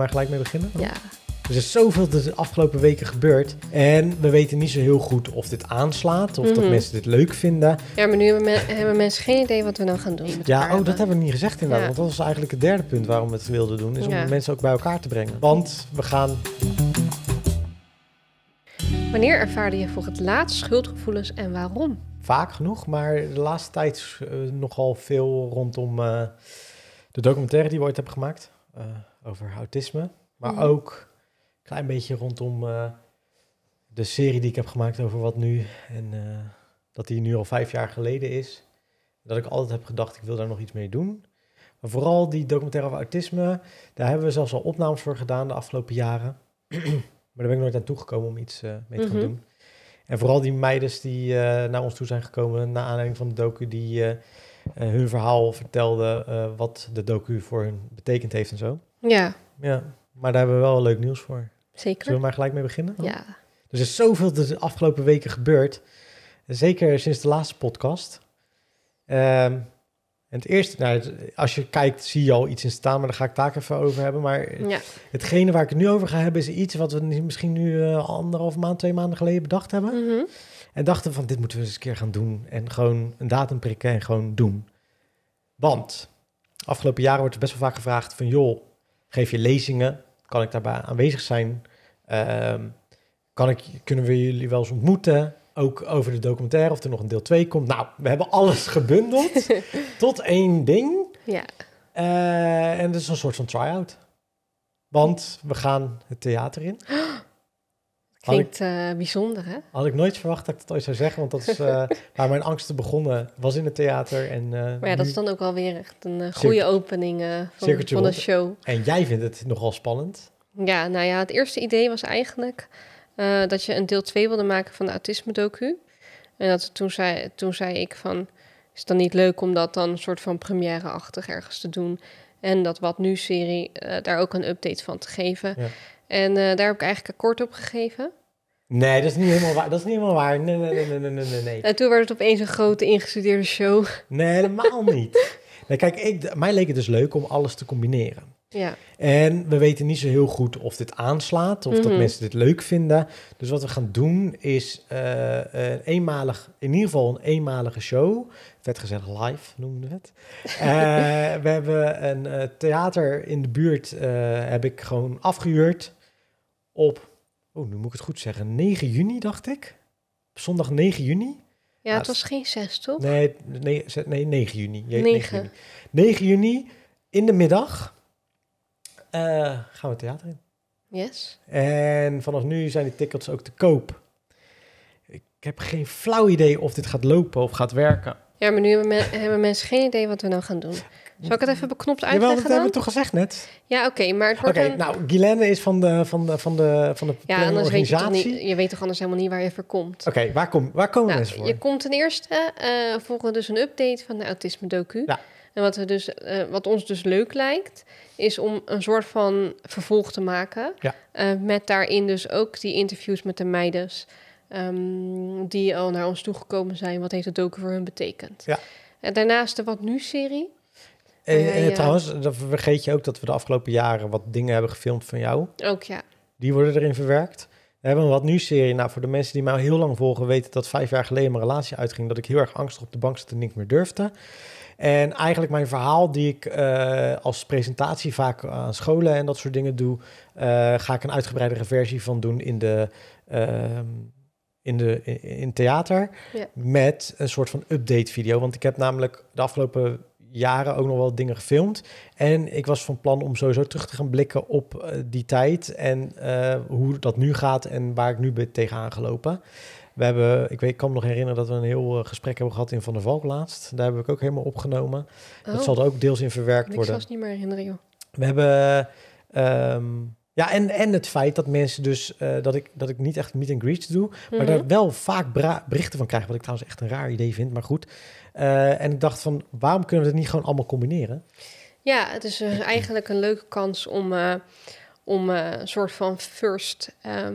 maar gelijk mee beginnen? Ja. Er is zoveel de afgelopen weken gebeurd. En we weten niet zo heel goed of dit aanslaat. Of dat mhm. mensen dit leuk vinden. Ja, maar nu hebben, mensen geen idee wat we nou gaan doen. Met ja, oh, dat hebben we niet gezegd inderdaad. Want dat was eigenlijk het derde punt waarom we het wilden doen. Is om mensen ook bij elkaar te brengen. Want we gaan. Wanneer ervaarde je voor het laatst schuldgevoelens en waarom? Vaak genoeg, maar de laatste tijd eh, nogal veel rondom eh, de documentaire die we ooit hebben gemaakt. Eh, over autisme. Maar mhm. ook een klein beetje rondom eh, de serie die ik heb gemaakt over wat nu. En eh, dat die nu al vijf jaar geleden is. Dat ik altijd heb gedacht, ik wil daar nog iets mee doen. Maar vooral die documentaire over autisme, daar hebben we zelfs al opnames voor gedaan de afgelopen jaren. maar daar ben ik nooit aan toegekomen om iets eh, mee te gaan mhm. doen. En vooral die meidens die naar ons toe zijn gekomen na aanleiding van de docu, die hun verhaal vertelden wat de docu voor hun betekend heeft en zo. Ja. ja. Maar daar hebben we wel leuk nieuws voor. Zeker. Zullen we maar gelijk mee beginnen? Ja. Er is zoveel de afgelopen weken gebeurd. Zeker sinds de laatste podcast. Um, en het eerste, nou, als je kijkt, zie je al iets in staan, maar daar ga ik daar even over hebben. Maar ja. hetgene waar ik het nu over ga hebben, is iets wat we misschien nu uh, anderhalf maand, twee maanden geleden bedacht hebben. Mhm. En dachten van, dit moeten we eens een keer gaan doen. En gewoon een datum prikken en gewoon doen. Want afgelopen jaren wordt er best wel vaak gevraagd van, joh, Geef je lezingen? Kan ik daarbij aanwezig zijn? Ehm, kan ik, kunnen we jullie wel eens ontmoeten? Ook over de documentaire, of er nog een deel 2 komt. Nou, we hebben alles gebundeld tot één ding. Ja. Eh, en dat is een soort van try-out. Want we gaan het theater in. Klinkt eh, bijzonder, hè? Had ik nooit verwacht dat ik dat ooit zou zeggen, want dat is eh, waar mijn angsten begonnen. Was in het theater en... Eh, maar ja, dat is dan ook wel weer echt een goede opening van, van show. En jij vindt het nogal spannend? Ja, nou ja, het eerste idee was eigenlijk dat je een deel 2 wilde maken van de autisme-docu. En dat, toen, zei, toen zei ik van, is het dan niet leuk om dat dan een soort van première-achtig ergens te doen? En dat Wat Nu-serie daar ook een update van te geven... Ja. En eh, daar heb ik eigenlijk akkoord op gegeven. Nee, dat is niet helemaal waar. Dat is niet helemaal waar. Nee, nee, nee, nee, nee, nee. En toen werd het opeens een grote ingestudeerde show. Nee, helemaal niet. Nee, kijk, ik, mij leek het dus leuk om alles te combineren. Ja. En we weten niet zo heel goed of dit aanslaat, of dat mhm. mensen dit leuk vinden. Dus wat we gaan doen is eh, een eenmalig, in ieder geval een eenmalige show. Vet gezellig live noemen we het. Eh, we hebben een theater in de buurt, heb ik gewoon afgehuurd op, oh, nu moet ik het goed zeggen, 9 juni, dacht ik. Zondag 9 juni. Ja, het nou, was geen 6, toch? Nee, nee, nee 9 juni. Je, 9. 9. juni. 9 juni in de middag uh, gaan we theater in. Yes. En vanaf nu zijn de tickets ook te koop. Ik heb geen flauw idee of dit gaat lopen of gaat werken. Ja, maar nu hebben, me, hebben mensen geen idee wat we nou gaan doen. Zal ik het even beknopt uitleggen dat hebben we toch gezegd net? Ja, oké, maar het wordt Oké, nou, Guilaine is van de, van de, van de, van de ja, anders Weet je, weet toch anders helemaal niet waar je voor komt? Oké, waar, kom, waar komen nou, we voor? Je komt ten eerste, uh, volgen dus een update van de autisme docu. Ja. En wat, we dus, eh, wat ons dus leuk lijkt, is om een soort van vervolg te maken. Ja. Eh, met daarin dus ook die interviews met de meiden ehm, die al naar ons toegekomen zijn. Wat heeft het docu voor hun betekend? Ja. En daarnaast de Wat Nu-serie. En, eh, trouwens, dan vergeet je ook dat we de afgelopen jaren wat dingen hebben gefilmd van jou. Ook ja. Die worden erin verwerkt. We hebben een wat nu serie. Nou, voor de mensen die mij al heel lang volgen, weten dat vijf jaar geleden mijn relatie uitging. Dat ik heel erg angstig op de bank zat en niet meer durfde. En eigenlijk mijn verhaal die ik eh, als presentatie vaak aan scholen en dat soort dingen doe, eh, ga ik een uitgebreidere versie van doen in de. Ehm, in, de, theater met een soort van update video. Want ik heb namelijk de afgelopen jaren ook nog wel dingen gefilmd. En ik was van plan om sowieso terug te gaan blikken op eh, die tijd en eh, hoe dat nu gaat en waar ik nu ben tegenaan gelopen. We hebben, ik, weet, ik kan me nog herinneren dat we een heel eh, gesprek hebben gehad in Van der Valk laatst. Daar heb ik ook helemaal opgenomen. dat oh. zal er ook deels in verwerkt worden. Ik zal het niet meer herinneren, We hebben ehm, ja, en, en het feit dat mensen dus, eh, dat, ik, dat ik niet echt meet and greets doe, maar mm daar wel vaak berichten van krijg, wat ik trouwens echt een raar idee vind, maar goed. Eh, en ik dacht van, waarom kunnen we het niet gewoon allemaal combineren? Ja, het is eh, eigenlijk een leuke kans om, om een soort van first, ehm,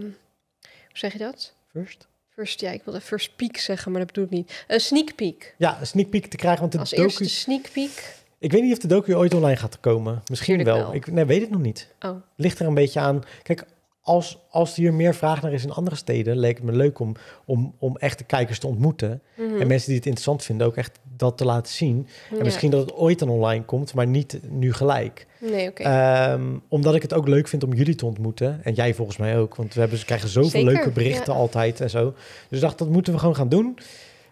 hoe zeg je dat? First? First, ja, ik wilde first peek zeggen, maar dat bedoel ik niet. Een sneak peek. Ja, een sneak peek te krijgen, want de Als docu... eerste sneak peek ik weet niet of de docu ooit online gaat komen. Misschien wel. Ik nee, weet het nog niet. Oh. Ligt er een beetje aan. Kijk, als, als hier meer vraag naar is in andere steden, leek het me leuk om, om, om echt de kijkers te ontmoeten. Mhm. En mensen die het interessant vinden ook echt dat te laten zien. En misschien dat het ooit dan online komt, maar niet nu gelijk. Nee, okay. Ehm, omdat ik het ook leuk vind om jullie te ontmoeten. En jij volgens mij ook, want we hebben, ze krijgen zoveel leuke berichten altijd en zo. Dus ik dacht, dat moeten we gewoon gaan doen.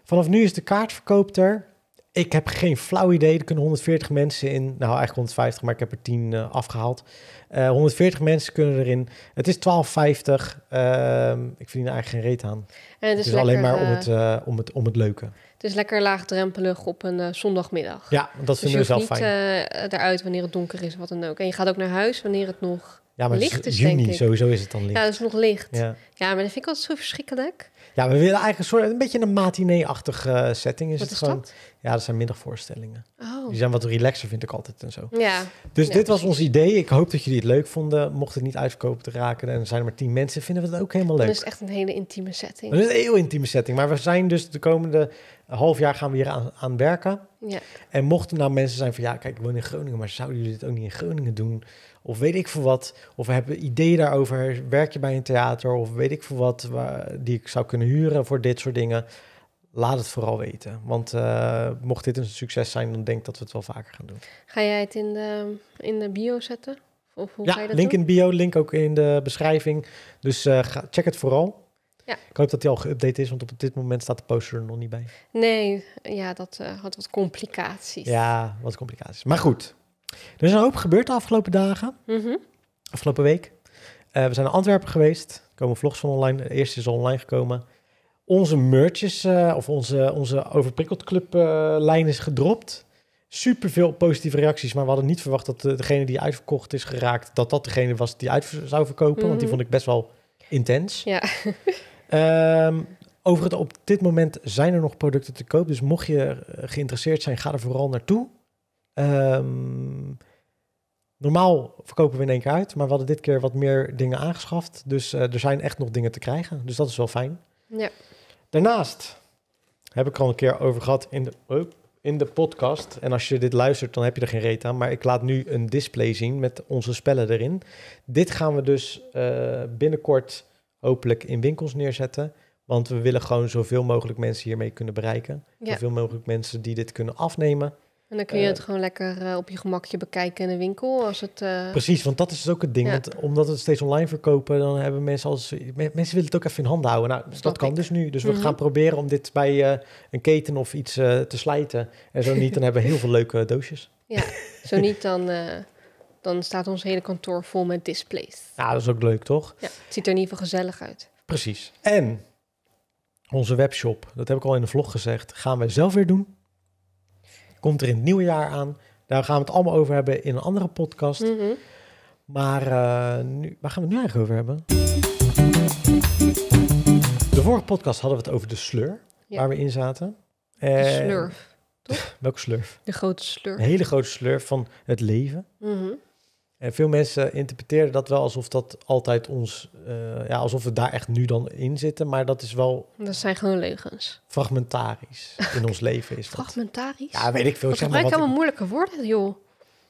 Vanaf nu is de kaartverkoop er. Ik heb geen flauw idee. Er kunnen 140 mensen in. Nou, eigenlijk 150, maar ik heb er 10 eh, afgehaald. Uh, eh, 140 mensen kunnen erin. Het is 12,50. Ehm, ik verdien er eigenlijk geen reet aan. En het is, lekker, alleen maar om het, eh, om, het, om het leuke. Het is lekker laagdrempelig op een zondagmiddag. Ja, dat dus vinden dus we zelf niet, eruit wanneer het donker is, wat dan ook. En je gaat ook naar huis wanneer het nog ja, maar licht is, juni, denk ik. sowieso is het dan licht. Ja, dat is nog licht. Ja, maar dat vind ik altijd zo verschrikkelijk. Ja, we willen eigenlijk een soort, een beetje een matinee-achtige setting is Wat het is gewoon. Dat? Ja, dat zijn middagvoorstellingen. Oh. Die zijn wat relaxer, vind ik altijd en zo. Ja. Dus dit was ons idee. Ik hoop dat jullie het leuk vonden. Mocht het niet uitverkopen te raken en er zijn er maar tien mensen, vinden we het ook helemaal leuk. Het is echt een hele intieme setting. Het is een heel intieme setting. Maar we zijn dus de komende half jaar gaan we hier aan, aan werken. Ja. En mochten nou mensen zijn van ja, kijk, ik woon in Groningen, maar zouden jullie dit ook niet in Groningen doen? Of weet ik voor wat? Of we hebben ideeën daarover? Werk je bij een theater? Of weet ik voor wat waar, die ik zou kunnen huren voor dit soort dingen? laat het vooral weten. Want eh, mocht dit een succes zijn, dan denk ik dat we het wel vaker gaan doen. Ga jij het in de, in de bio zetten? Of hoe ja, ga je dat link in bio, link ook in de beschrijving. Dus eh, check het vooral. Ja. Ik hoop dat die al geüpdate is, want op dit moment staat de poster er nog niet bij. Nee, ja, dat eh, had wat complicaties. Ja, wat complicaties. Maar goed, er is een hoop gebeurd de afgelopen dagen. Mm Afgelopen week. we zijn naar Antwerpen geweest. Er komen vlogs van online. De eerste is online gekomen onze merches uh, of onze, onze Overprikkeld Club eh, lijn is gedropt. Super veel positieve reacties, maar we hadden niet verwacht dat degene die uitverkocht is geraakt, dat dat degene was die uit zou verkopen. Want die mhm. vond ik best wel intens. Ja. Ehm, over het, op dit moment zijn er nog producten te koop. Dus mocht je eh, geïnteresseerd zijn, ga er vooral naartoe. Um, normaal verkopen we in één keer uit, maar we hadden dit keer wat meer dingen aangeschaft. Dus er zijn echt nog dingen te krijgen. Dus dat is wel fijn. Ja. Daarnaast heb ik er al een keer over gehad in de, in de podcast. En als je dit luistert, dan heb je er geen reet aan. Maar ik laat nu een display zien met onze spellen erin. Dit gaan we dus eh, binnenkort hopelijk in winkels neerzetten. Want we willen gewoon zoveel mogelijk mensen hiermee kunnen bereiken. Zoveel mogelijk mensen die dit kunnen afnemen. En dan kun je eh, het gewoon lekker eh, op je gemakje bekijken in de winkel. Als het, eh, Precies, want dat is dus ook het ding. Ja. Want omdat we het steeds online verkopen, dan hebben mensen als mensen willen het ook even in handen houden. Nou, dat kan dus nu. Dus we mhm. gaan proberen om dit bij een keten of iets te slijten. En zo niet, dan hebben we heel veel leuke doosjes. Ja, zo niet dan dan staat ons hele kantoor vol met displays. Ja, dat is ook leuk, toch? Ja, het ziet er in ieder geval gezellig uit. Precies. En onze webshop, dat heb ik al in de vlog gezegd, gaan wij zelf weer doen. Komt er in het nieuwe jaar aan. Daar gaan we het allemaal over hebben in een andere podcast. Mhm. Maar eh, nu, waar gaan we het nu eigenlijk over hebben? De vorige podcast hadden we het over de slur waar we in zaten. de eh, slurf, toch? Welke slurf? De grote slurf. De hele grote slurf van het leven. Mhm. En veel mensen interpreteren dat wel alsof dat altijd ons, eh, ja, alsof we daar echt nu dan in zitten. Maar dat is wel. Dat zijn gewoon leugens. Fragmentarisch in ons leven is. Dat. Fragmentarisch? Ja, weet ik veel. Ik gebruik allemaal moeilijke woorden, joh.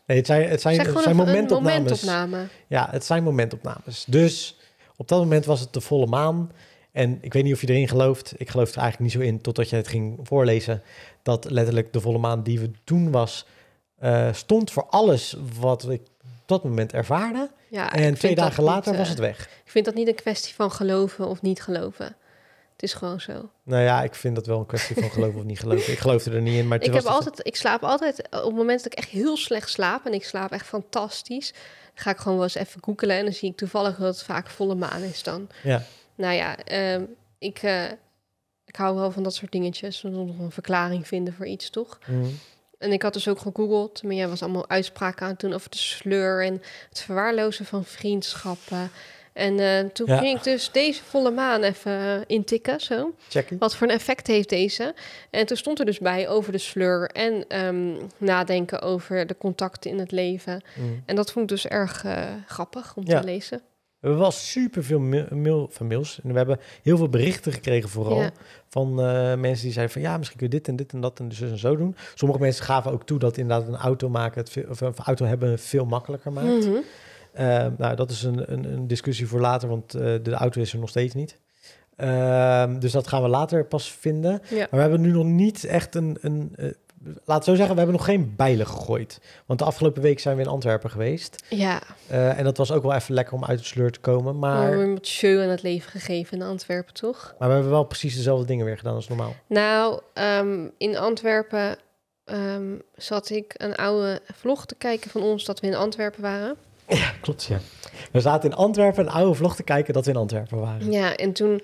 Nee, het zijn, het zijn, het zijn momentopnames. Ja, het zijn momentopnames. Dus op dat moment was het de volle maan. En ik weet niet of je erin gelooft. Ik geloof er eigenlijk niet zo in totdat je het ging voorlezen. Dat letterlijk de volle maan die we toen was, eh, stond voor alles wat ik dat moment ervaren. Ja, en twee dagen later was eh, het weg. Ik vind dat niet een kwestie van geloven of niet geloven. Het is gewoon zo. Nou ja, ik vind dat wel een kwestie van geloven of niet geloven. Ik geloof er niet in, maar ik, heb altijd, ik slaap altijd eh, op het moment dat ik echt heel slecht slaap en ik slaap echt fantastisch, ga ik gewoon wel eens even googelen en dan zie ik toevallig dat het vaak volle maan is dan. Ja. Nou ja, ehm, ik, eh, ik hou wel van dat soort dingetjes, nog een verklaring vinden voor iets, toch? Mhm. En ik had dus ook gegoogeld, maar jij was allemaal uitspraken aan toen over de sleur en het verwaarlozen van vriendschappen. En eh, toen ging ik dus deze volle maan even eh, intikken, zo. Checken. Wat voor een effect heeft deze? En toen stond er dus bij over de sleur en ehm, nadenken over de contacten in het leven. Mm. En dat vond ik dus erg eh, grappig om te lezen. Er was veel mail van mails. En we hebben heel veel berichten gekregen vooral. Van eh, mensen die zeiden van ja, misschien kun je dit en dit en dat en dus en zo doen. Sommige mensen gaven ook toe dat inderdaad een auto maken het veel, of een auto hebben veel makkelijker maakt. Mhm. Eh, nou, dat is een, een, een, discussie voor later, want eh, de auto is er nog steeds niet. Ehm, dus dat gaan we later pas vinden. Maar we hebben nu nog niet echt een, een laat zo zeggen, we hebben nog geen bijlen gegooid. Want de afgelopen week zijn we in Antwerpen geweest. Ja. Eh, en dat was ook wel even lekker om uit het sleur te komen. Maar... Oh, we hebben het show aan het leven gegeven in Antwerpen, toch? Maar we hebben wel precies dezelfde dingen weer gedaan als normaal. Nou, ehm, in Antwerpen ehm, zat ik een oude vlog te kijken van ons dat we in Antwerpen waren. Ja, klopt, ja. We zaten in Antwerpen een oude vlog te kijken dat we in Antwerpen waren. Ja, en toen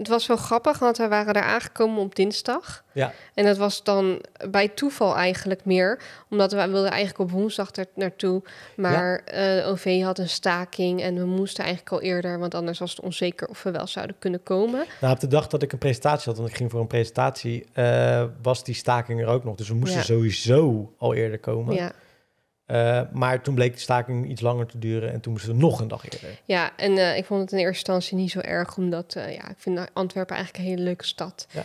het was wel grappig, want we waren daar aangekomen op dinsdag. Ja. En dat was dan bij toeval eigenlijk meer. Omdat we wilden eigenlijk op woensdag er naartoe. Maar ja. Eh, OV had een staking en we moesten eigenlijk al eerder. Want anders was het onzeker of we wel zouden kunnen komen. Nou, op de dag dat ik een presentatie had, want ik ging voor een presentatie, eh, was die staking er ook nog. Dus we moesten sowieso al eerder komen. Ja. Eh, maar toen bleek de staking iets langer te duren en toen moesten we nog een dag eerder. Ja, en eh, ik vond het in eerste instantie niet zo erg, omdat eh, ja, ik vind Antwerpen eigenlijk een hele leuke stad. Ja.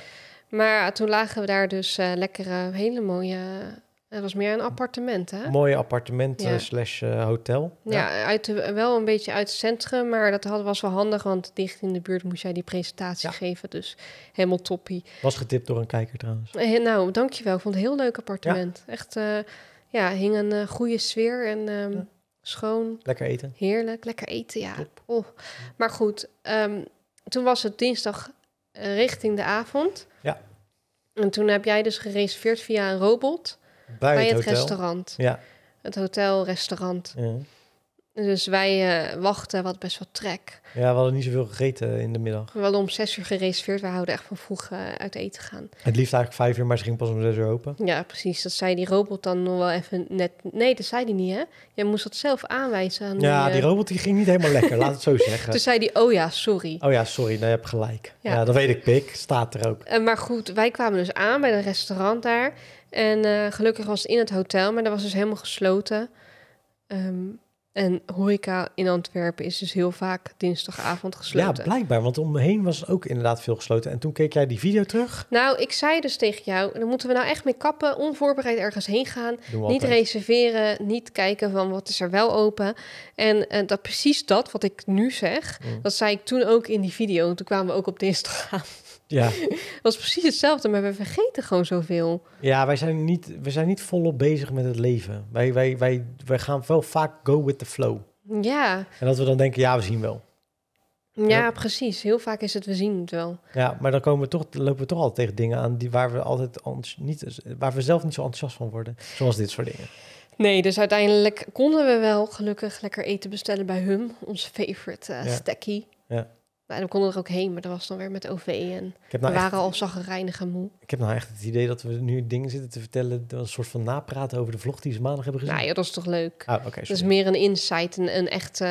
Maar toen lagen we daar dus lekkere, hele mooie. Het was meer een appartement, hè? Mooie appartement slash hotel. Ja, Uit wel een beetje uit het centrum, maar dat had, was wel handig, want dicht in de buurt moest jij die presentatie geven. Dus helemaal toppie. Was getipt door een kijker trouwens. nou, dankjewel. Ik vond het een heel leuk appartement. Echt ja, hing een eh, goede sfeer en ehm, schoon. Lekker eten. Heerlijk, lekker eten, ja. Oh. Maar goed, ehm, toen was het dinsdag eh, richting de avond. Ja. En toen heb jij dus gereserveerd via een robot bij, het, restaurant. Ja. Het hotel, restaurant. Ja. Dus wij eh, wachten, wat best wel trek. Ja, we hadden niet zoveel gegeten in de middag. We hadden om zes uur gereserveerd. We houden echt van vroeg eh, uit eten gaan. Het liefst eigenlijk vijf uur, maar ze ging pas om zes uur open. Ja, precies. Dat zei die robot dan nog wel even net... Nee, dat zei die niet, hè? Je moest dat zelf aanwijzen. Aan ja, die, eh, robot die ging niet helemaal lekker, laat het zo zeggen. Toen zei die, oh ja, sorry. Oh ja, sorry, nou, je hebt gelijk. Ja, dat weet ik, Pik. Staat er ook. maar goed, wij kwamen dus aan bij het restaurant daar. En gelukkig was het in het hotel, maar dat was dus helemaal gesloten. Ehm, en horeca in Antwerpen is dus heel vaak dinsdagavond gesloten. Ja, blijkbaar, want om me heen was ook inderdaad veel gesloten. En toen keek jij die video terug? Nou, ik zei dus tegen jou, dan moeten we nou echt mee kappen, onvoorbereid ergens heen gaan. Niet reserveren, niet kijken van wat is er wel open. En, en eh, dat precies dat wat ik nu zeg, mm. dat zei ik toen ook in die video. Toen kwamen we ook op dinsdagavond. Ja. was precies hetzelfde, maar we vergeten gewoon zoveel. Ja, wij zijn niet, we zijn niet volop bezig met het leven. Wij, wij, wij, wij gaan wel vaak go with the flow. Ja. En dat we dan denken, ja, we zien wel. Ja, precies. Heel vaak is het, we zien het wel. Ja, maar dan komen we toch, lopen we toch altijd tegen dingen aan die, waar, we altijd niet, waar we zelf niet zo enthousiast van worden. Zoals dit soort dingen. Nee, dus uiteindelijk konden we wel gelukkig lekker eten bestellen bij hun. Ons favorite uh, ja. Ja. En we konden er ook heen, maar dat was dan weer met OV. En nou we waren al al en moe. Ik heb nou echt het idee dat we nu dingen zitten te vertellen... een soort van napraten over de vlog die ze maandag hebben gezien. Nou ja, dat is toch leuk? Ah, okay, dat is meer een insight, een, een echt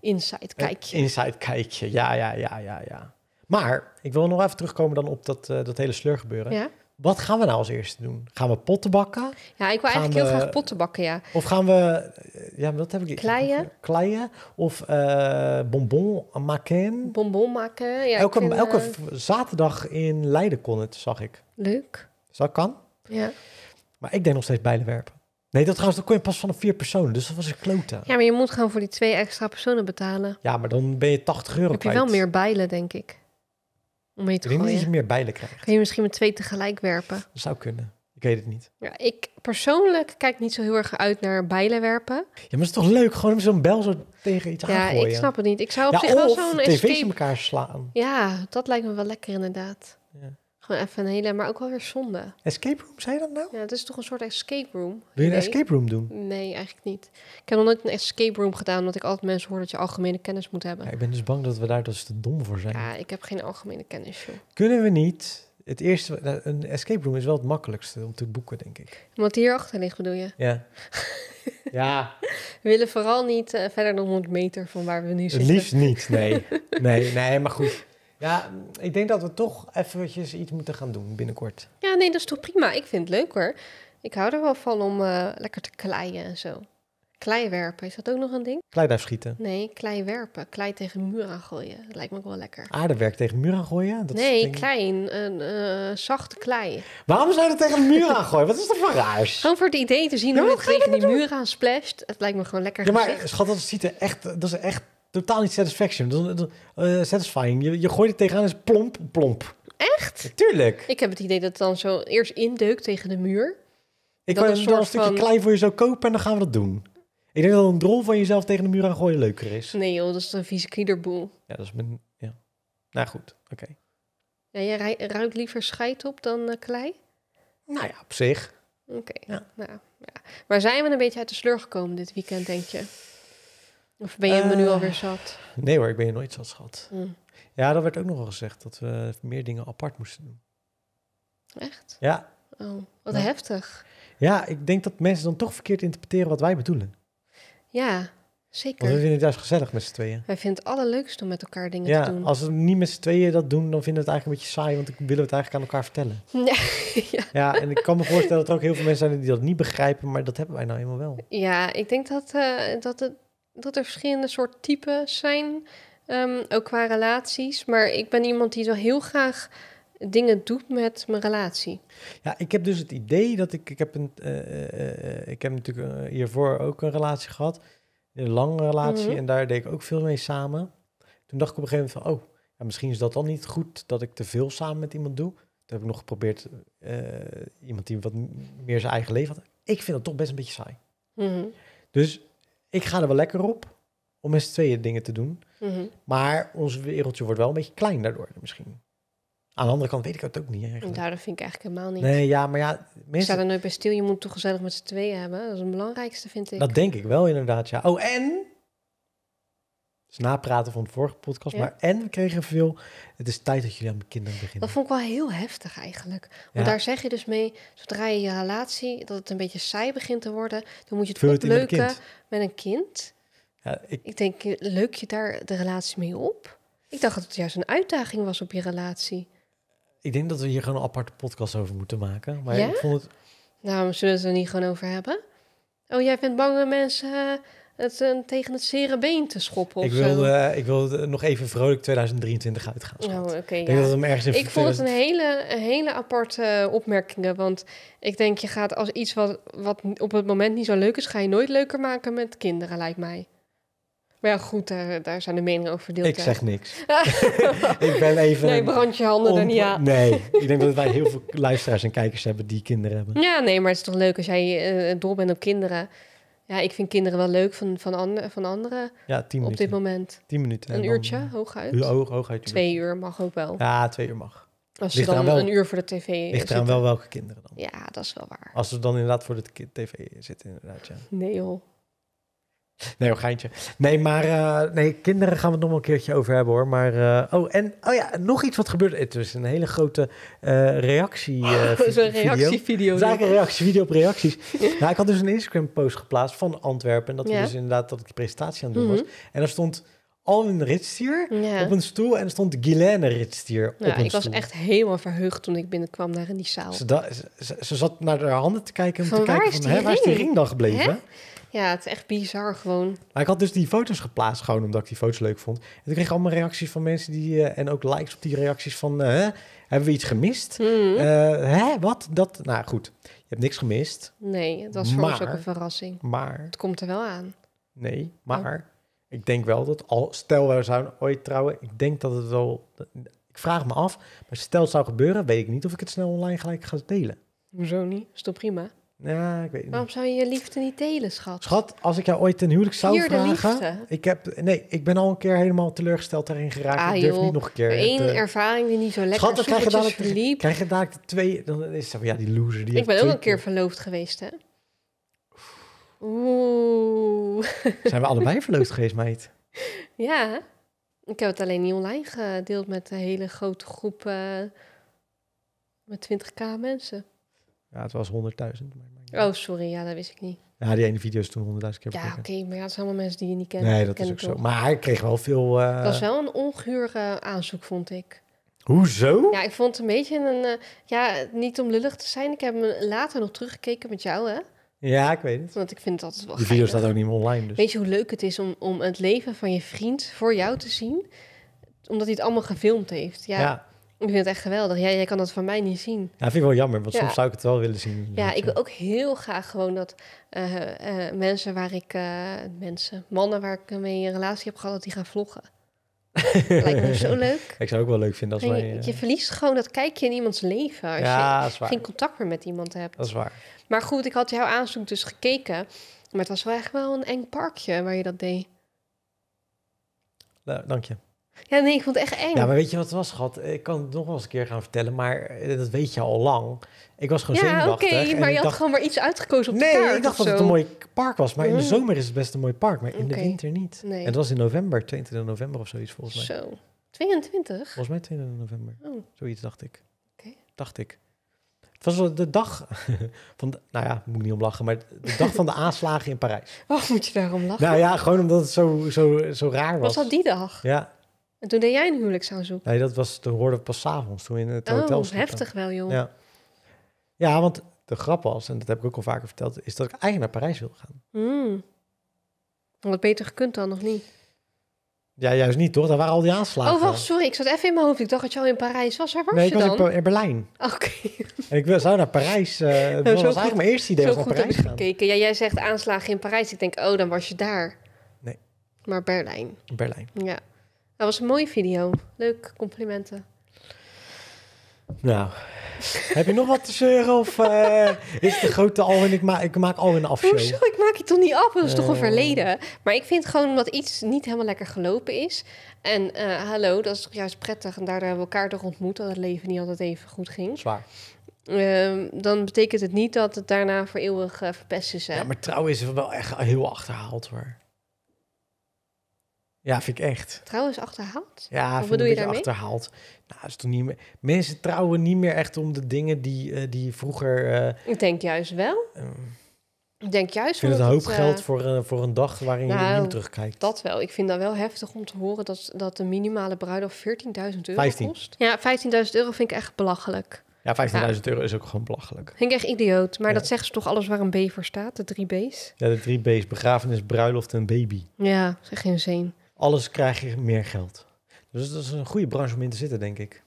insight kijkje. insight kijkje, ja, ja, ja, ja, ja. Maar ik wil nog even terugkomen dan op dat, eh, dat hele sleur gebeuren. Ja? wat gaan we nou als eerste doen? Gaan we potten bakken? Ja, ik wil eigenlijk heel graag potten bakken, ja. Of gaan we, eh, ja, wat heb ik... Kleien. Kleien of eh, bonbon maken. Bonbon maken, ja. Elke, elke eh, zaterdag in Leiden kon het, zag ik. Leuk. Dus dat kan. Ja. Maar ik denk nog steeds bijlen werpen. Nee, dat trouwens, kon je pas vanaf vier personen. Dus dat was een klote. Ja, maar je moet gewoon voor die twee extra personen betalen. Ja, maar dan ben je 80 euro Heb je kwijt. wel meer bijlen, denk ik om mee te ik denk dat je meer bijlen krijgt. Kun je misschien met twee tegelijk werpen? Dat zou kunnen. Ik weet het niet. Ja, ik persoonlijk kijk niet zo heel erg uit naar bijlen werpen. Ja, maar het is toch leuk gewoon om zo'n bel zo tegen iets aan Ja, ik snap het niet. Ik zou op zich wel zo'n escape... tv's in elkaar slaan. Ja, dat lijkt me wel lekker inderdaad. Ja. Gewoon even een hele, maar ook wel weer zonde. Escape room, zei je dat nou? Ja, het is toch een soort escape room. Wil je een escape room doen? Nee, eigenlijk niet. Ik heb nog nooit een escape room gedaan, omdat ik altijd mensen hoor dat je algemene kennis moet hebben. Ja, ik ben dus bang dat we daar dus te dom voor zijn. Ja, ik heb geen algemene kennis. Kunnen we niet? Het eerste, nou, een escape room is wel het makkelijkste om te boeken, denk ik. Wat achter ligt, bedoel je? Ja. ja. We willen vooral niet eh, verder dan 100 meter van waar we nu zitten. liefst niet, nee. Nee, nee, maar goed. Ja, ik denk dat we toch eventjes iets moeten gaan doen binnenkort. Ja, nee, dat is toch prima. Ik vind het leuk hoor. Ik hou er wel van om eh, lekker te kleien en zo. Kleiwerpen, is dat ook nog een ding? daar schieten. Nee, werpen, Klei tegen aan gooien. Dat lijkt me ook wel lekker. Aardewerk tegen aan gooien? Dat nee, ding... klein. Een uh, zachte klei. Waarom zou je dat tegen de muur aan gooien? Wat is dat voor raars? Gewoon voor het idee te zien hoe het tegen die muur aan splasht. Het lijkt me gewoon lekker Ja, maar schat, dat ziet er echt... Dat is echt Totaal niet satisfaction. Uh, satisfying. Je, je gooit het tegenaan en is plomp, plomp. Echt? Tuurlijk. Ik heb het idee dat het dan zo eerst indeukt tegen de muur. Ik kan een, stukje klei voor je zo kopen en dan gaan we dat doen. Ik denk dat een drol van jezelf tegen de muur aan gooien leuker is. Nee joh, dat is een vieze kliederboel. Ja, dat is mijn... Ja. Nou goed, oké. Okay. Ja, jij ruikt liever scheid op dan eh, klei? Nou ja, op zich. Oké, okay. Nou, ja. Waar zijn we een beetje uit de sleur gekomen dit weekend, denk je? Of ben je me nu eh. alweer zat? Nee hoor, ik ben je nooit zat, schat. Hmm. Ja, dat werd ook nogal gezegd, dat we meer dingen apart moesten doen. Echt? Ja. Oh, wat heftig. Ja, ik denk dat mensen dan toch verkeerd interpreteren wat wij bedoelen. Ja, zeker. Want we vinden het juist gezellig met z'n tweeën. Wij vinden het allerleukst om met elkaar dingen ja, te doen. als we niet met z'n tweeën dat doen, dan vinden we het eigenlijk een beetje saai, want ik willen het eigenlijk aan elkaar vertellen. Ja, ja. ja, en ik kan me voorstellen dat er ook heel veel mensen zijn die dat niet begrijpen, maar dat hebben wij nou helemaal wel. Ja, ik denk dat, uh, dat het dat er verschillende soort types zijn. Ehm, ook qua relaties. Maar ik ben iemand die zo heel graag dingen doet met mijn relatie. Ja, ik heb dus het idee dat ik... Ik heb, een, eh, eh, eh, ik heb natuurlijk hiervoor ook een relatie gehad. Een lange relatie. Mhm. En daar deed ik ook veel mee samen. Toen dacht ik op een gegeven moment van... Oh, ja, misschien is dat dan niet goed dat ik te veel samen met iemand doe. Toen heb ik nog geprobeerd... iemand die wat meer zijn eigen leven had. Ik vind dat toch best een beetje saai. Mm -hmm. Dus ik ga er wel lekker op om eens twee tweeën dingen te doen. Mhm. Maar ons wereldje wordt wel een beetje klein daardoor misschien. Aan de andere kant weet ik het ook niet eigenlijk. daar vind ik eigenlijk helemaal niet. Nee, ja, maar ja... Mensen... Ik sta er nooit bij stil. Je moet toch gezellig met z'n tweeën hebben. Dat is het belangrijkste, vind ik. Dat denk ik wel inderdaad, ja. Oh, en dus napraten van de vorige podcast. Maar en we kregen veel. Het is tijd dat jullie aan mijn kinderen beginnen. Dat vond ik wel heel heftig eigenlijk. Want daar zeg je dus mee, zodra je je relatie, dat het een beetje saai begint te worden, dan moet je het Vul het met een kind. Met een kind. Ja, ik... ik... denk, leuk je daar de relatie mee op? Ik dacht dat het juist een uitdaging was op je relatie. Ik denk dat we hier gewoon een aparte podcast over moeten maken. Maar ik vond het... Nou, zullen we het er niet gewoon over hebben? Oh, jij bent bang mensen het, een, eh, tegen het zere been te schoppen. Ik wil, eh, ik wil nog even vrolijk 2023 uitgaan. Oh, oké. ja. dat hem ergens in Ik vond het een hele, hele aparte opmerkingen. Want ik denk, je gaat als iets wat, wat op het moment niet zo leuk is, ga je nooit leuker maken met kinderen, lijkt mij. Maar ja, goed, daar, daar, zijn de meningen over verdeeld. Ik zeg niks. ik ben even... Nee, brand je handen er niet Nee, ik denk dat wij heel veel luisteraars en kijkers hebben die kinderen hebben. Ja, nee, maar het is toch leuk als jij uh, eh, dol bent op kinderen. Ja, ik vind kinderen wel leuk van, van, andere, van anderen ja, tien minuten. op dit moment. Tien minuten. Een uurtje, hooguit. hoog, hooguit. Twee uur mag ook wel. Ja, twee uur mag. Als ze je dan wel, een uur voor de tv ligt zitten. wel welke kinderen dan. Ja, dat is wel waar. Als ze dan inderdaad voor de tv zitten, inderdaad, ja. Nee joh. Nee, een geintje. Nee, maar eh, nee, kinderen gaan we het nog een keertje over hebben hoor. Maar eh, oh, en oh ja, nog iets wat gebeurt. Het is een hele grote eh, reactie. Uh, is een reactievideo. Het een reactievideo op reacties. nou, ik had dus een Instagram-post geplaatst van Antwerpen. En dat ja. dus inderdaad dat ik die presentatie aan het doen mhm. was. En daar stond Alwin Ritstier op een stoel en er stond Guylaine Ritstier op nou, een ik stoel. Ik was echt helemaal verheugd toen ik binnenkwam daar in die zaal. Ze, zat naar haar handen te kijken om te kijken van, hè, waar is die ring dan gebleven? Ja, het is echt bizar gewoon. Maar ik had dus die foto's geplaatst gewoon omdat ik die foto's leuk vond. En ik kreeg allemaal reacties van mensen die... Eh, en ook likes op die reacties van... Uh, hebben we iets gemist? Hmm. Eh, hè, wat? Dat? Nou goed, je hebt niks gemist. Nee, het was voor maar, ons ook een verrassing. Maar... Het komt er wel aan. Nee, maar... Oh. Ik denk wel dat al, stel we zouden ooit trouwen, ik denk dat het wel. Ik vraag me af, maar stel het zou gebeuren, weet ik niet of ik het snel online gelijk ga delen. Hoezo niet? Is toch prima? Ja, ik weet niet. Waarom zou je je liefde niet delen, schat? Schat, als ik jou ooit ten huwelijk zou vragen... Ik heb... Nee, ik ben al een keer helemaal teleurgesteld daarin geraakt. Ah, ik durf niet nog een keer... Eén eh, ervaring die niet zo lekker Schat, dan krijg je dadelijk, krijg je dadelijk twee... Dan is het ja, die loser. Die ik ben ook een keer, verloofd geweest, hè? Oeh. Zijn we allebei verloofd geweest, meid? Ja. Ik heb het alleen niet online gedeeld met een hele grote groep... Eh, met 20k mensen. Ja, het was 100.000. Maar... Oh, sorry. Ja, dat wist ik niet. Ja, die ene video is toen honderdduizend keer bekeken. Ja, oké. maar ja, het zijn allemaal mensen die je niet kent. Nee, dat is ook zo. Maar hij kreeg wel veel... Dat Het was eh, wel een ongure aanzoek, vond ik. Hoezo? Ja, ik vond het een beetje een... Eh, ja, niet om lullig te zijn. Ik heb hem later nog teruggekeken met jou, hè? Ja, ik weet het. Want ik vind het altijd wel Die video staat ook niet meer online, dus. Weet je hoe leuk het is om, om het leven van je vriend voor jou te zien? Omdat hij het allemaal gefilmd heeft. ja ik vind het echt geweldig. jij kan dat van mij niet zien. Ja, vind ik wel jammer, want soms zou ik het wel willen zien. Ja, ik wil eh, ook heel graag gewoon dat eh, eh, mensen waar ik... mensen, mannen waar ik mee een relatie heb gehad, dat die gaan vloggen. Lijkt me zo leuk. Ik zou ook wel leuk vinden als wij... Je, verliest gewoon dat kijkje in iemands leven. Als je geen contact meer met iemand hebt. Dat is waar. Maar goed, ik had jouw aanzoek dus gekeken. Maar het was wel echt wel een eng parkje waar je dat deed. Nou, dank je. Ja, nee, ik vond het echt eng. Ja, maar weet je wat het was, schat? Ik kan het nog wel eens een keer gaan vertellen, maar eh, dat weet je al lang. Ik was gewoon ja, zenuwachtig. oké, maar je had gewoon maar iets uitgekozen op nee, de kaart, ik dacht dat het een mooi park was. Maar in de zomer is het best een mooi park, maar in de winter niet. En het was in november, 22 november of zoiets volgens mij. Zo, 22? Volgens mij 22 november. Oh. Zoiets dacht ik. Oké. Dacht ik. Het was de dag van, nou ja, moet ik niet om lachen, maar de dag van de aanslagen in Parijs. Waarom moet je daarom lachen? Nou ja, gewoon omdat het zo, zo, zo raar was. Was dat die dag? Ja, en toen deed jij een huwelijksaanzoek? Nee, dat was, toen hoorde pas s'avonds, toen we in het oh, hotel Oh, heftig wel, joh. Ja. ja, want de grap was, en dat heb ik ook al vaker verteld, is dat ik eigenlijk naar Parijs wil gaan. Mm. Wat beter gekund dan nog niet. Ja, juist niet, toch? Daar waren al die aanslagen. Oh, wacht, sorry. Ik zat even in mijn hoofd. Ik dacht dat je al in Parijs was. Waar was nee, je dan? Nee, ik was in Berlijn. Oké. Okay. En ik zou naar Parijs. dat was eigenlijk mijn eerste idee, was naar Parijs gaan. Gekeken. Ja, jij zegt aanslagen in Parijs. Ik denk, oh, dan was je daar. Nee. Maar Berlijn. Berlijn. Ja. Dat was een mooie video. Leuk, complimenten. Nou, heb je nog wat te zeuren of uh, is de grote al en ik, ma ik maak al een afshow? Hoezo? Ik maak je toch niet af? Dat is toch een eh. verleden? Maar ik vind gewoon dat iets niet helemaal lekker gelopen is. En eh, hallo, dat is toch juist prettig. En daardoor hebben we elkaar toch ontmoet dat het leven niet altijd even goed ging. Zwaar. Ehm, dan betekent het niet dat het daarna voor eeuwig verpest is. Hè? Ja, maar trouw is wel echt heel achterhaald hoor. Ja, vind ik echt. trouwen is achterhaald? Ja, wat bedoel je daarmee? Achterhaald. Nou, is toch niet meer... Mensen trouwen niet meer echt om de dingen die, eh, die vroeger. Eh, ik denk juist wel. Eh, ik denk juist. Ik vind het een hoop geld voor, een voor een dag waarin je er nou, niet terugkijkt. Dat wel. Ik vind dat wel heftig om te horen dat, dat de minimale bruiloft 14.000 euro 15. kost. Ja, 15.000 euro vind ik echt belachelijk. Ja, 15.000 euro is ook gewoon belachelijk. Vind ik echt idioot. Maar dat zegt ze toch alles waar een B voor staat, de drie B's? Ja, de drie B's. Begrafenis, bruiloft en baby. Ja, zeg geen zin alles krijg je meer geld. Dus dat is een goede branche om in te zitten, denk ik.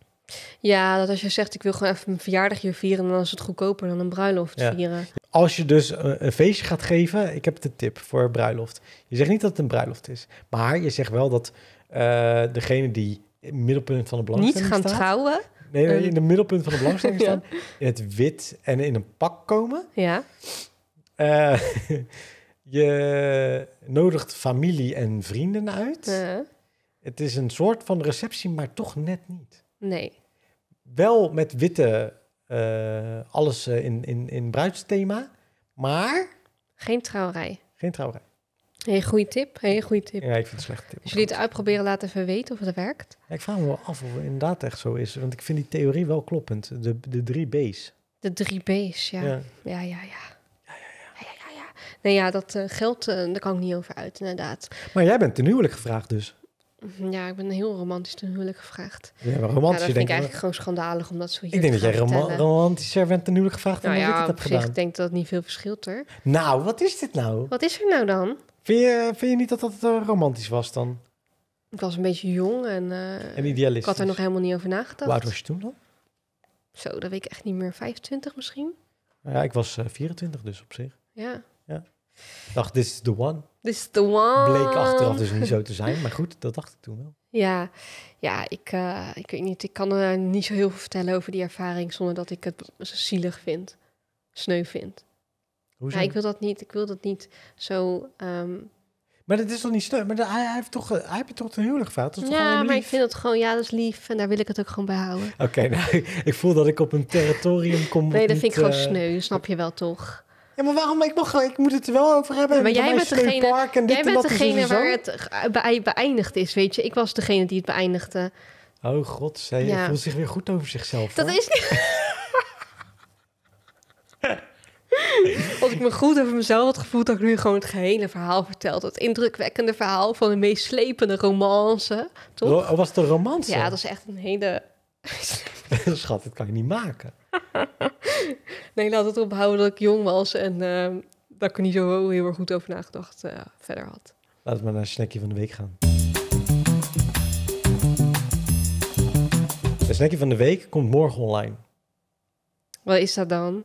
Ja, dat als je zegt, ik wil gewoon even mijn verjaardagje vieren, dan is het goedkoper dan een bruiloft ja. vieren. Als je dus eh, een, feestje gaat geven, ik heb de tip voor bruiloft. Je zegt niet dat het een bruiloft is, maar je zegt wel dat eh, degene die in middelpunt van de belangstelling Niet gaan trouwen. Nee, in het middelpunt van de belangstelling staan, in het wit en in een pak komen. Ja. Uh, Je nodigt familie en vrienden uit. Eh. Het is een soort van receptie, maar toch net niet. Nee. Wel met witte, eh, alles eh, in, in, in bruidsthema, maar... Geen trouwerij. Geen trouwerij. Hey, goede tip. Hey, goede tip. Ja, ik vind het een slechte tip. Als jullie het uitproberen, laten even weten of het werkt. ik vraag me wel af of het inderdaad echt zo is. Want ik vind die theorie wel kloppend. De, de drie B's. De drie B's, Ja, ja, ja. ja nee, ja, dat eh, geld, eh, daar kan ik niet over uit, inderdaad. Maar jij bent ten huwelijk gevraagd dus? Ja, ik ben heel romantisch ten huwelijk gevraagd. Ja, maar romantisch. Ja, dat vind ik eigenlijk gewoon schandalig omdat zo Ik denk dat jij rom romantischer bent ten huwelijk gevraagd dan nou, ja, ik het heb gedaan. Ik denk dat het niet veel verschilt er. Nou, wat is dit nou? Wat is er nou dan? Vind je, vind je niet dat dat eh, romantisch was dan? Ik was een beetje jong en, uh, idealistisch. Ik had er nog helemaal niet over nagedacht. Waar was je toen dan? Zo, dat weet ik echt niet meer. 25 misschien? Nou ja, ik was 24 dus op zich. Ja. ja dacht, this is the one. This is the one. Bleek achteraf dus niet zo te zijn, maar goed, dat dacht ik toen wel. Ja, ja ik, eh, ik weet niet. Ik kan er niet zo heel veel vertellen over die ervaring zonder dat ik het zielig vind, sneu vind. Hoezo? Ja, ik wil dat niet. Ik wil dat niet zo. Ehm, maar dat is toch niet sneu? Maar hij, heeft toch, hij heeft toch een huwelijk gehad? Ja, maar ik vind het gewoon, ja, dat is lief en daar wil ik het ook gewoon bij houden. Oké, nou, ik voel dat ik op een territorium kom. nee, dat vind ik gewoon eh, sneu, snap je wel toch? Ja, maar waarom? Ik, mag, ik moet het er wel over hebben. maar jij bent degene, jij bent degene dus waar het eh, beëindigd is, weet je. Ik was degene die het beëindigde. Oh god, zij voelt zich weer goed over zichzelf. Dat is niet... Als ik me goed over mezelf had gevoeld, had ik nu gewoon het gehele verhaal vertelt, Het indrukwekkende verhaal van de meest slepende romance. Toch? Oh, was het een romance? Ja, dat is echt een hele Schat, dat kan je niet maken. nee, laat het erop dat ik jong was en ehm, dat ik er niet zo heel erg goed over nagedacht eh, verder had. Laten we maar naar het snackje van de week gaan. Het snackje van de week komt morgen online. Wat is dat dan?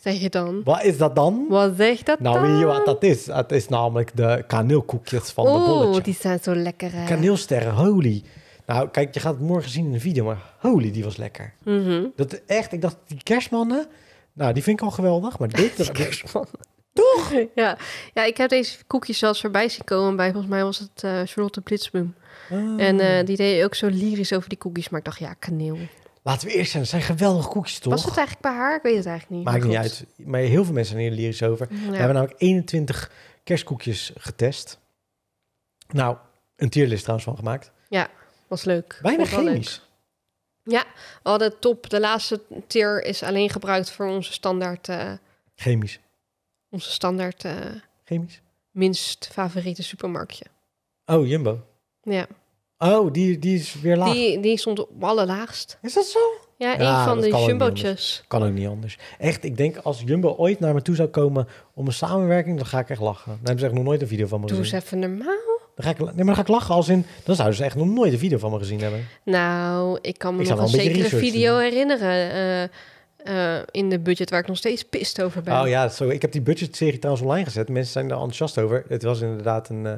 Zeg je dan? Wat is dat dan? Wat zegt dat nou, dan? Nou, weet je wat dat is? Het is namelijk de kaneelkoekjes van de oh, bolletje. Oh, die zijn zo lekker, hè? Kaneelsterren, holy. Nou, kijk, je gaat het morgen zien in de video, maar holy, die was lekker. Mhm. Dat echt, ik dacht, die kerstmannen, nou, die vind ik al geweldig, maar dit... die kerstmannen. Toch? Ja. ja, ik heb deze koekjes zelfs voorbij zien komen bij, volgens mij was het eh, Charlotte Blitzboom. Ah. En eh, die deed ook zo lyrisch over die koekjes, maar ik dacht, ja, kaneel. Laten we eerst zijn, het zijn geweldige koekjes, toch? Was het eigenlijk bij haar? Ik weet het eigenlijk niet. Maakt niet uit, maar heel veel mensen zijn hier lyrisch over. We hebben namelijk 21 kerstkoekjes getest. Nou, een tierlist trouwens van gemaakt. Ja. Was leuk. Weinig chemisch. Ja, we hadden top. De laatste tier is alleen gebruikt voor onze standaard... Eh, chemisch. Onze standaard... Eh, chemisch? Minst favoriete supermarktje. Oh, Jumbo. Ja. Oh, die, die is weer laag. Die, die stond op allerlaagst. Is dat zo? Ja, een van de jumbotjes. kan ook niet anders. Echt, ik denk als Jumbo ooit naar me toe zou komen om een samenwerking, dan ga ik echt lachen. Dan hebben ze echt nog nooit een video van me Doe eens even normaal. Dan ga ik, maar lachen als in... Dan zouden ze echt nog nooit een video van me gezien hebben. Nou, ik kan me ik nog een, een zekere video herinneren... Eh, eh, in de budget waar ik nog steeds pist over ben. Oh ja, zo, ik heb die budget-serie trouwens online gezet. Mensen zijn er enthousiast over. Het was inderdaad een, eh,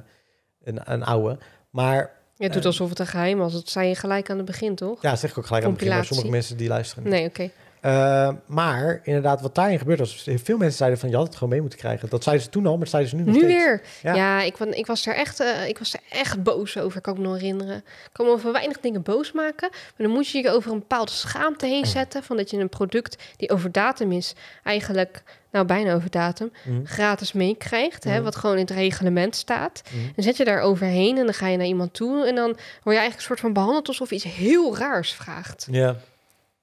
een, een oude. Maar... Je doet alsof het een geheim was. Dat zei je gelijk aan het begin, toch? Ja, zeg ik ook gelijk aan het begin. Maar sommige mensen die luisteren Nee, oké. Eh, maar inderdaad, wat daarin gebeurd was, veel mensen zeiden van je had het gewoon mee moeten krijgen. Dat zeiden ze toen al, maar zeiden ze nu nog steeds. weer. Ja, ik, ik, was er echt, eh, ik was er echt boos over, Ik kan me nog herinneren. Ik kan me over weinig dingen boos maken, maar dan moet je je over een bepaalde schaamte heen zetten van dat je een product die over datum is, eigenlijk nou bijna over datum, mhm. gratis meekrijgt. Mhm. wat gewoon in het reglement staat. Mm. Dan zet je daar overheen en dan ga je naar iemand toe. En dan word je eigenlijk een soort van behandeld alsof je iets heel raars vraagt. Ja.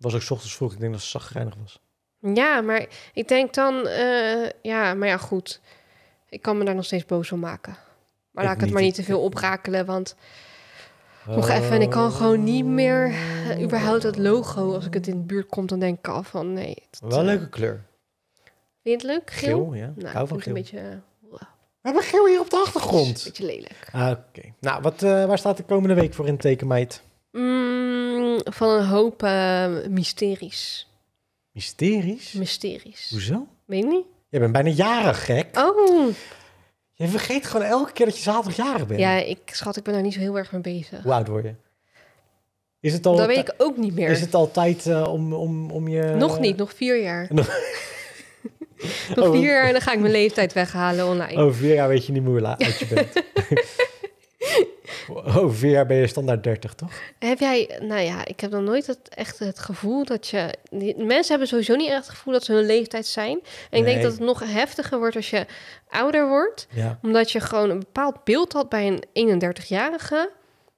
Was ook ochtends vroeg. Ik denk dat ze zagrijnig was. Ja, maar ik denk dan... Eh, ja, maar ja, goed. Ik kan me daar nog steeds boos om maken. Maar laat ik het maar niet te veel oprakelen, want... Nog even, en ik kan gewoon niet meer überhaupt dat logo. Als ik het in de buurt kom, dan denk ik al van nee. Het, Wel een eh, leuke kleur. Vind je het leuk? Geel? ja. Nou, hou van Een beetje, eh, we hebben geel hier op de achtergrond. Een beetje lelijk. Ah, oké. Nou, wat, waar staat de komende week voor in teken, meid? Mm, van een hoop eh, mysteries. Mysteries? Mysteries. Hoezo? Weet niet. Je bent bijna jarig, gek. Oh. Je vergeet gewoon elke keer dat je jarig bent. Ja, ik schat, ik ben daar niet zo heel erg mee bezig. Hoe oud word je? Is het al dat weet ik ook niet meer. Is het al tijd eh, om, om, om je... Nog niet, nog vier jaar. Nog, oh. vier jaar en dan ga ik mijn leeftijd weghalen online. Oh, vier jaar weet je niet meer hoe laat je bent. Over oh, vier jaar ben je standaard 30, toch? Heb jij, nou ja, ik heb dan nooit het, echt het gevoel dat je. mensen hebben sowieso niet echt het gevoel dat ze hun leeftijd zijn. En ik denk dat het nog heftiger wordt als je ouder wordt. Ja. Omdat je gewoon een bepaald beeld had bij een 31-jarige.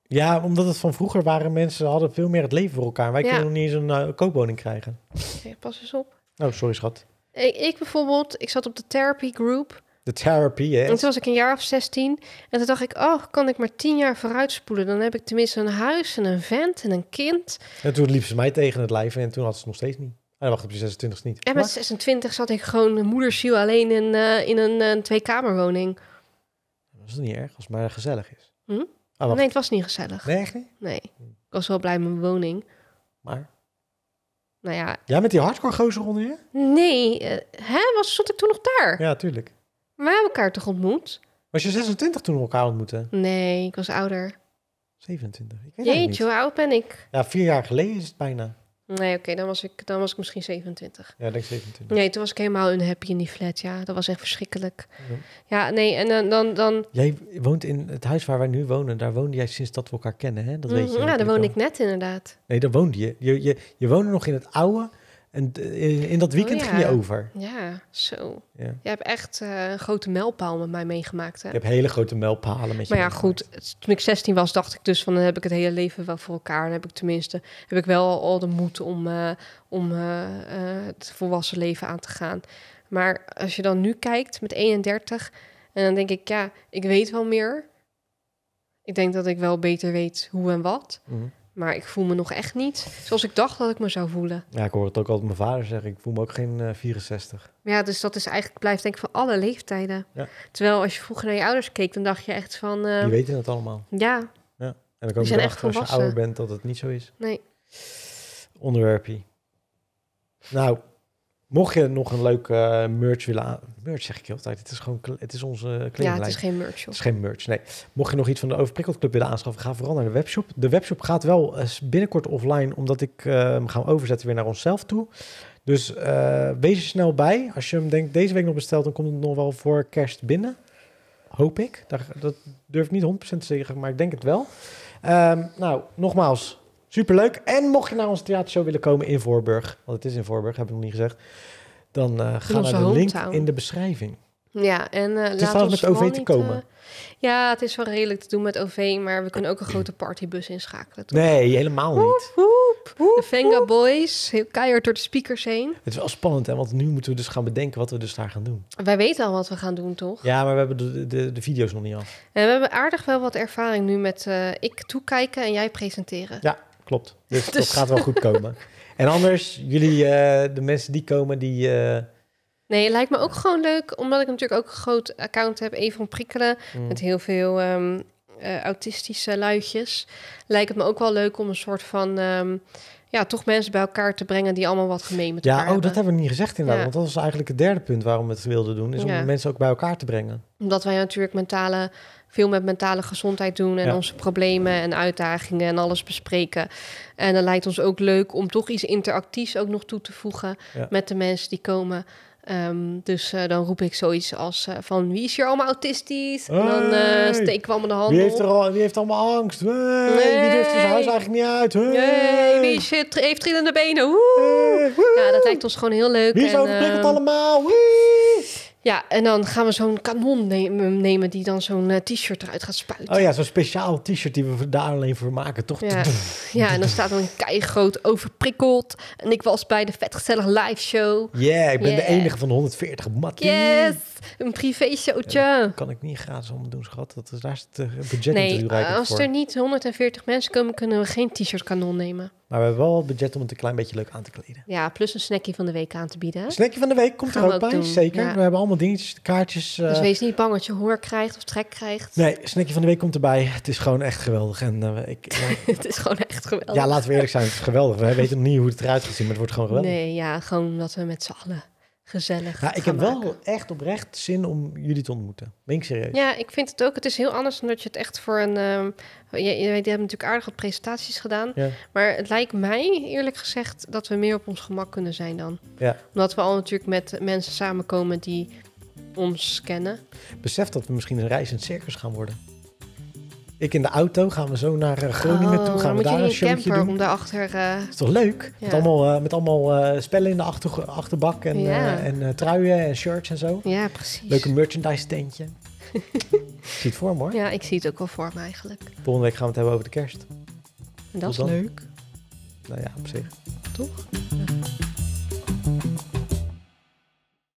Ja, omdat het van vroeger waren mensen hadden veel meer het leven voor elkaar. Wij kunnen nog niet eens een eh, koopwoning krijgen. pas eens op. Oh, sorry schat. Ik, ik bijvoorbeeld, ik zat op de therapy group. De therapie, hè? En toen was ik een jaar of 16. En toen dacht ik, oh, kan ik maar tien jaar vooruitspoelen? Dan heb ik tenminste een huis en een vent en een kind. En toen liep ze mij tegen het lijf en toen had ze het nog steeds niet. En ah, wacht op je 26 niet. En met 26 zat ik gewoon moedersiel alleen in, eh, in een, een eh, tweekamerwoning. Dat is niet erg, als het maar gezellig is. Hm? Ah, nee, het was niet gezellig. Nee, Nee. Ik was wel blij met mijn woning. Maar? Nou ja. Jij met die hardcore gozer onder je? Nee. Eh, hè? Was, zat ik toen nog daar? Ja, tuurlijk. We hebben elkaar toch ontmoet? Was je 26 toen we elkaar ontmoetten? Nee, ik was ouder. 27. Ik weet Jeetje, hoe oud ben ik? Ja, vier jaar geleden is het bijna. Nee, oké, dan was ik, dan was ik misschien 27. Ja, denk 27. Nee, toen was ik helemaal unhappy in die flat. Ja, dat was echt verschrikkelijk. Ja, ja nee, en dan, dan, dan, Jij woont in het huis waar wij nu wonen. Daar woonde jij sinds dat we elkaar kennen, hè? Dat weet mm, je. Nou, ja, daar woon ik net inderdaad. Nee, daar woonde je. Je, je. je woonde nog in het oude en eh, in, dat weekend oh ging je over. Ja, zo. Ja. Je hebt echt een eh, grote mijlpaal met mij meegemaakt. Hè? Je hebt hele grote mijlpalen met je. Maar ja, goed. Toen ik 16 was, dacht ik dus van dan heb ik het hele leven wel voor elkaar. Dan heb ik tenminste heb ik wel al de moed om, eh, om het volwassen leven aan te gaan. Maar als je dan nu kijkt met 31 en dan denk ik, ja, ik weet wel meer. Ik denk dat ik wel beter weet hoe en wat. Mhm. Maar ik voel me nog echt niet zoals ik dacht dat ik me zou voelen. Ja, ik hoor het ook altijd mijn vader zeggen. Ik voel me ook geen 64. Eh, ja, dus dat is eigenlijk blijft denk ik van alle leeftijden. Terwijl als je vroeger naar je ouders keek, dan dacht je echt van... Uh, Die weten het allemaal. Ja. ja. En dan komen je erachter als je ouder bent dat het niet zo is. Nee. Onderwerpje. Nou, Mocht je nog een leuke eh, merch willen aan... Merch zeg ik altijd, Het is gewoon het is onze kledinglijn. Eh, ja, het is geen merch. Het is geen merch, nee. Mocht je nog iets van de Overprikkeld Club willen aanschaffen, ga vooral naar de webshop. De webshop gaat wel eh, binnenkort offline, omdat ik hem ga overzetten weer naar onszelf toe. Dus wees er snel bij. Als je hem denkt deze week nog bestelt, dan komt het nog wel voor kerst binnen. Hoop ik. dat durf ik niet 100% te zeggen, maar ik denk het wel. Ehm, nou, nogmaals, Superleuk. En mocht je naar onze theatershow willen komen in Voorburg, want het is in Voorburg, heb ik nog niet gezegd, dan uh, ga naar de link in de beschrijving. Ja, en uh, het laat ons met OV te komen. Eh, ja, het is wel redelijk te doen met OV, maar we kunnen ook een grote partybus inschakelen. Nee, helemaal niet. Hoep, de Venga Boys, heel keihard door de speakers heen. Het is wel spannend, hè? want nu moeten we dus gaan bedenken wat we dus daar gaan doen. Wij weten al wat we gaan doen, toch? Ja, maar we hebben de, de, de video's nog niet af. En we hebben aardig wel wat ervaring nu met ik toekijken en jij presenteren. Ja, klopt. Dus, dat dus- gaat wel goed komen. En anders, jullie, eh, de mensen die komen, die... Uh... Nee, lijkt me ook gewoon leuk, omdat ik natuurlijk ook een groot account heb, om Prikkelen, mm. met heel veel ehm, eh, autistische luidjes. Lijkt het me ook wel leuk om een soort van... Ehm, ja, toch mensen bij elkaar te brengen die allemaal wat gemeen met ja, elkaar Ja, oh, dat hebben we niet gezegd inderdaad. Ja. Want dat was eigenlijk het derde punt waarom we het wilden doen, is om mensen ook bij elkaar te brengen. Omdat wij natuurlijk mentale veel met mentale gezondheid doen en onze problemen en uitdagingen en alles bespreken. En dat lijkt ons ook leuk om toch iets interactiefs ook nog toe te voegen met de mensen die komen. Um, dus uh, dan roep ik zoiets als eh, van wie is hier allemaal autistisch? en dan uh, steek ik wel mijn handen wie heeft, er al, wie heeft allemaal angst? Hey, hey, wie durft zijn huis eigenlijk niet uit? wie is, heeft trillende benen? Ja, dat lijkt ons gewoon heel leuk. Wie is en, overprikkeld ehm, allemaal? Ja, en dan gaan we zo'n kanon nemen, die dan zo'n eh, t-shirt eruit gaat spuiten. Oh ja, zo'n speciaal t-shirt die we daar alleen voor maken, toch? Ja, ja en dan staat dan keigroot overprikkeld. En ik was bij de vetgezellig live show. Ja, yeah, ik ben de enige van de 140 matties. Yes! een privé showtje. kan ik niet gratis om doen, schat. Dat is, daar eh, het budget nee, niet uh, als voor. er niet 140 mensen komen, kunnen we geen t-shirt kanon nemen. Maar we hebben wel het budget om het een klein beetje leuk aan te kleden. Ja, plus een snackie van de week aan te bieden. Snackie van de week komt er ook, bij, zeker. We hebben allemaal dingetjes, kaartjes. Dus eh, wees niet bang dat je hoor krijgt of trek krijgt. Nee, snackie van de week komt erbij. Het is gewoon echt geweldig. En, eh, ik, het is gewoon echt geweldig. Ja, laten we eerlijk zijn. Het is geweldig. We weten nog niet hoe het eruit gaat zien, maar het wordt gewoon geweldig. Nee, ja, gewoon dat we met z'n allen gezellig. Ja, ik heb wel echt oprecht zin om jullie te ontmoeten. Ben ik serieus? Ja, ik vind het ook. Het is heel anders omdat je het echt voor een. Um, je, je, je, hebt natuurlijk aardige presentaties gedaan. Maar het lijkt mij eerlijk gezegd dat we meer op ons gemak kunnen zijn dan. Ja. Omdat we al natuurlijk met mensen samenkomen die ons kennen. Besef dat we misschien een reizend circus gaan worden. Ik in de auto gaan we zo naar eh, Groningen toe. Oh, gaan we daar een camper doen. om daarachter... Uh... Is toch leuk? Met allemaal, eh, met allemaal spellen in de achter, achterbak en, ja. en truien en shirts en zo. Ja, precies. Leuke merchandise tentje. zie het voor me hoor. Ja, ik zie het ook wel voor me eigenlijk. Volgende week gaan we het hebben over de kerst. En dat is leuk. Nou ja, op zich. Toch? Ja.